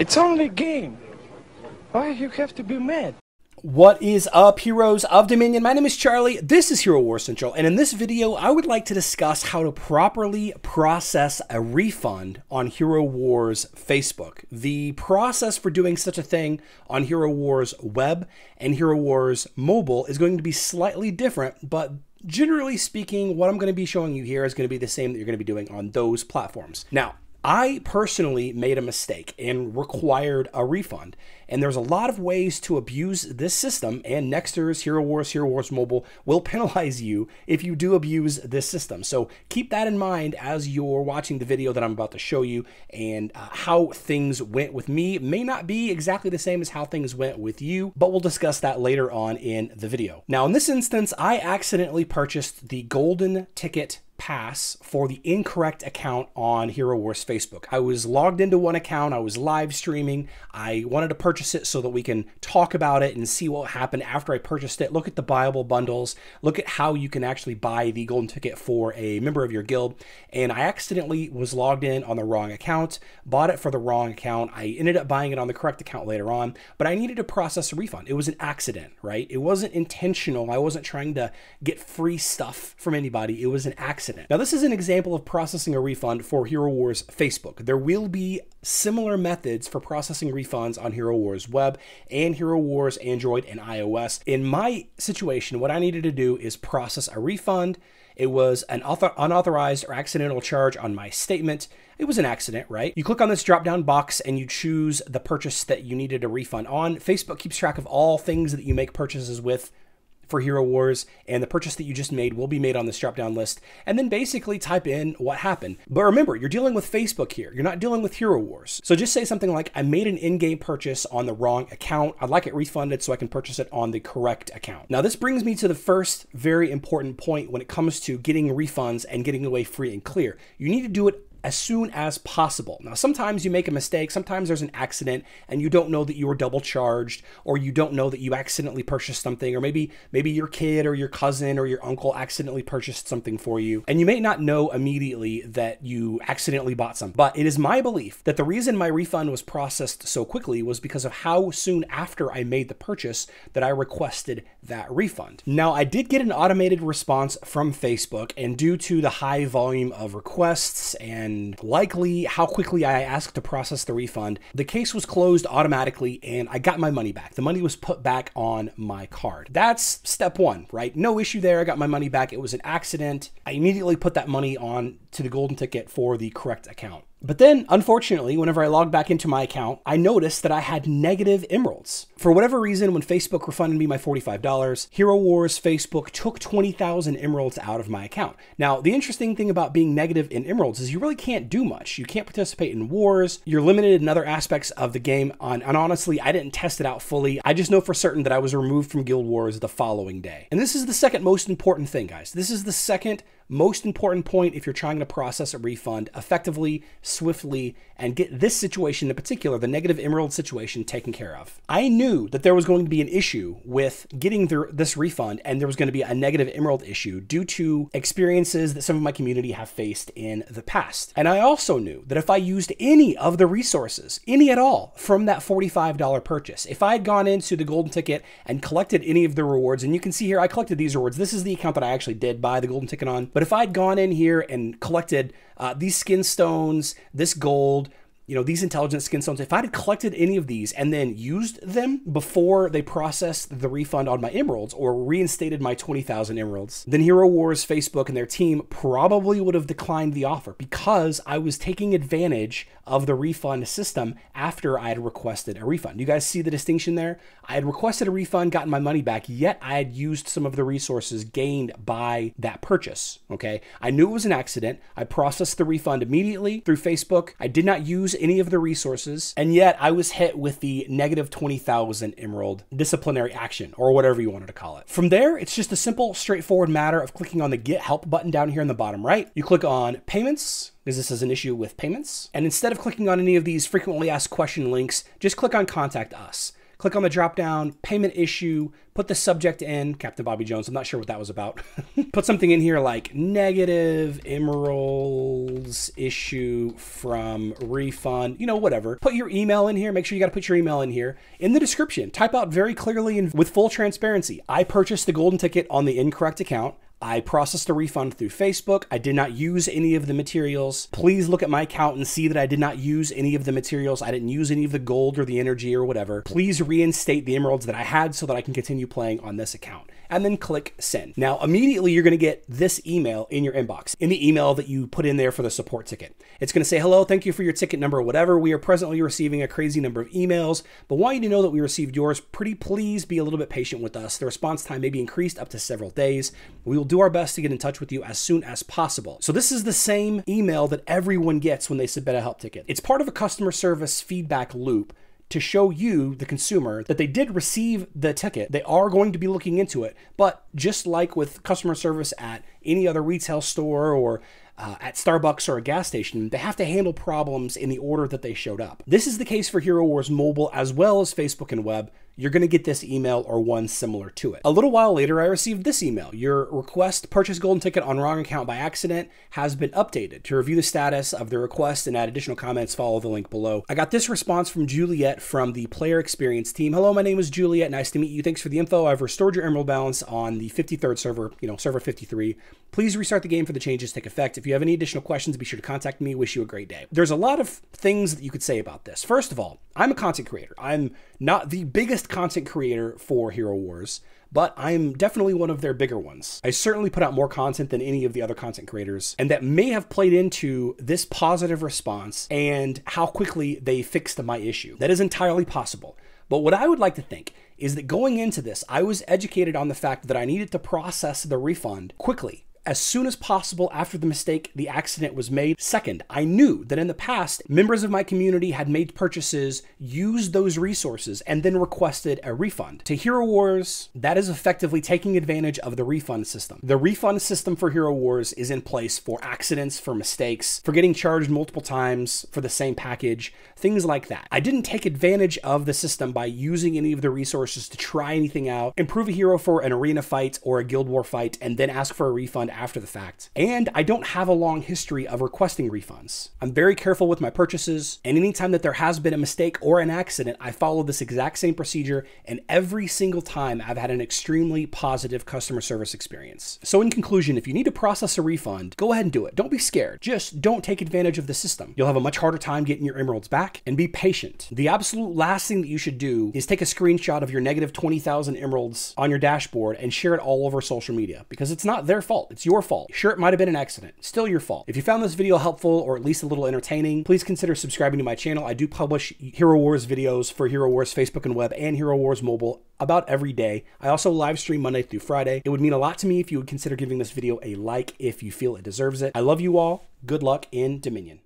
It's only a game. Why you have to be mad? What is up, heroes of Dominion? My name is Charlie, this is Hero War Central, and in this video, I would like to discuss how to properly process a refund on Hero War's Facebook. The process for doing such a thing on Hero War's web and Hero War's mobile is going to be slightly different, but generally speaking, what I'm going to be showing you here is going to be the same that you're going to be doing on those platforms. Now, I personally made a mistake and required a refund. And there's a lot of ways to abuse this system, and Nexter's Hero Wars, Hero Wars Mobile will penalize you if you do abuse this system. So keep that in mind as you're watching the video that I'm about to show you, and uh, how things went with me may not be exactly the same as how things went with you, but we'll discuss that later on in the video. Now, in this instance, I accidentally purchased the golden ticket pass for the incorrect account on Hero Wars Facebook. I was logged into one account, I was live streaming. I wanted to purchase it so that we can talk about it and see what happened after I purchased it. Look at the buyable bundles, look at how you can actually buy the golden ticket for a member of your guild. And I accidentally was logged in on the wrong account, bought it for the wrong account. I ended up buying it on the correct account later on, but I needed to process a refund. It was an accident, right? It wasn't intentional. I wasn't trying to get free stuff from anybody. It was an accident accident. Now, this is an example of processing a refund for Hero Wars Facebook. There will be similar methods for processing refunds on Hero Wars Web and Hero Wars Android and iOS. In my situation, what I needed to do is process a refund. It was an unauthorized or accidental charge on my statement. It was an accident, right? You click on this drop down box and you choose the purchase that you needed a refund on. Facebook keeps track of all things that you make purchases with for Hero Wars, and the purchase that you just made will be made on this drop down list, and then basically type in what happened. But remember, you're dealing with Facebook here. You're not dealing with Hero Wars. So just say something like, I made an in game purchase on the wrong account. I'd like it refunded so I can purchase it on the correct account. Now, this brings me to the first very important point when it comes to getting refunds and getting away free and clear. You need to do it as soon as possible. Now, sometimes you make a mistake, sometimes there's an accident and you don't know that you were double charged or you don't know that you accidentally purchased something or maybe maybe your kid or your cousin or your uncle accidentally purchased something for you and you may not know immediately that you accidentally bought something. But it is my belief that the reason my refund was processed so quickly was because of how soon after I made the purchase that I requested that refund. Now, I did get an automated response from Facebook and due to the high volume of requests and and likely how quickly I asked to process the refund, the case was closed automatically and I got my money back. The money was put back on my card. That's step one, right? No issue there. I got my money back. It was an accident. I immediately put that money on to the golden ticket for the correct account. But then, unfortunately, whenever I logged back into my account, I noticed that I had negative emeralds. For whatever reason, when Facebook refunded me my $45, Hero Wars Facebook took 20,000 emeralds out of my account. Now, the interesting thing about being negative in emeralds is you really can't do much. You can't participate in wars. You're limited in other aspects of the game. On, and honestly, I didn't test it out fully. I just know for certain that I was removed from Guild Wars the following day. And this is the second most important thing, guys. This is the second most important point if you're trying to process a refund effectively, swiftly, and get this situation in particular, the negative emerald situation, taken care of. I knew that there was going to be an issue with getting this refund, and there was going to be a negative emerald issue due to experiences that some of my community have faced in the past. And I also knew that if I used any of the resources, any at all, from that $45 purchase, if I had gone into the golden ticket and collected any of the rewards, and you can see here I collected these rewards, this is the account that I actually did buy the golden ticket on. But if I'd gone in here and collected uh, these skin stones, this gold, you know, these intelligent skin stones, if I had collected any of these and then used them before they processed the refund on my emeralds or reinstated my 20,000 emeralds, then Hero Wars, Facebook, and their team probably would have declined the offer because I was taking advantage of the refund system after I had requested a refund. You guys see the distinction there? I had requested a refund, gotten my money back, yet I had used some of the resources gained by that purchase. Okay. I knew it was an accident. I processed the refund immediately through Facebook. I did not use use any of the resources, and yet I was hit with the negative 20,000 emerald disciplinary action, or whatever you wanted to call it. From there, it's just a simple, straightforward matter of clicking on the Get Help button down here in the bottom right. You click on Payments, because this is an issue with payments. And instead of clicking on any of these frequently asked question links, just click on Contact Us click on the drop down, payment issue, put the subject in, Captain Bobby Jones. I'm not sure what that was about. put something in here like negative emeralds issue from refund, you know, whatever. Put your email in here. Make sure you got to put your email in here. In the description, type out very clearly and with full transparency I purchased the golden ticket on the incorrect account. I processed a refund through Facebook. I did not use any of the materials. Please look at my account and see that I did not use any of the materials. I didn't use any of the gold or the energy or whatever. Please reinstate the emeralds that I had so that I can continue playing on this account and then click send. Now, immediately you're gonna get this email in your inbox, in the email that you put in there for the support ticket. It's gonna say, hello, thank you for your ticket number, whatever. We are presently receiving a crazy number of emails, but want you to know that we received yours. Pretty please be a little bit patient with us. The response time may be increased up to several days. We will do our best to get in touch with you as soon as possible. So this is the same email that everyone gets when they submit a help ticket. It's part of a customer service feedback loop to show you, the consumer, that they did receive the ticket. They are going to be looking into it. But just like with customer service at any other retail store or uh, at Starbucks or a gas station, they have to handle problems in the order that they showed up. This is the case for Hero Wars Mobile as well as Facebook and Web you're going to get this email or one similar to it. A little while later, I received this email. Your request purchase golden ticket on wrong account by accident has been updated. To review the status of the request and add additional comments, follow the link below. I got this response from Juliet from the player experience team. Hello, my name is Juliet. Nice to meet you. Thanks for the info. I've restored your emerald balance on the 53rd server, you know, server 53. Please restart the game for the changes to take effect. If you have any additional questions, be sure to contact me. Wish you a great day. There's a lot of things that you could say about this. First of all, I'm a content creator. I'm not the biggest biggest content creator for Hero Wars, but I'm definitely one of their bigger ones. I certainly put out more content than any of the other content creators, and that may have played into this positive response and how quickly they fixed my issue. That is entirely possible. But what I would like to think is that going into this, I was educated on the fact that I needed to process the refund quickly as soon as possible after the mistake the accident was made. Second, I knew that in the past, members of my community had made purchases, used those resources, and then requested a refund. To Hero Wars, that is effectively taking advantage of the refund system. The refund system for Hero Wars is in place for accidents, for mistakes, for getting charged multiple times for the same package, things like that. I didn't take advantage of the system by using any of the resources to try anything out, improve a hero for an arena fight or a guild war fight, and then ask for a refund after the fact. And I don't have a long history of requesting refunds. I'm very careful with my purchases, and anytime that there has been a mistake or an accident, I follow this exact same procedure, and every single time I've had an extremely positive customer service experience. So, in conclusion, if you need to process a refund, go ahead and do it. Don't be scared. Just don't take advantage of the system. You'll have a much harder time getting your emeralds back, and be patient. The absolute last thing that you should do is take a screenshot of your negative 20,000 emeralds on your dashboard and share it all over social media because it's not their fault. It's your fault. Sure, it might have been an accident. Still your fault. If you found this video helpful or at least a little entertaining, please consider subscribing to my channel. I do publish Hero Wars videos for Hero Wars Facebook and web and Hero Wars mobile about every day. I also live stream Monday through Friday. It would mean a lot to me if you would consider giving this video a like if you feel it deserves it. I love you all. Good luck in Dominion.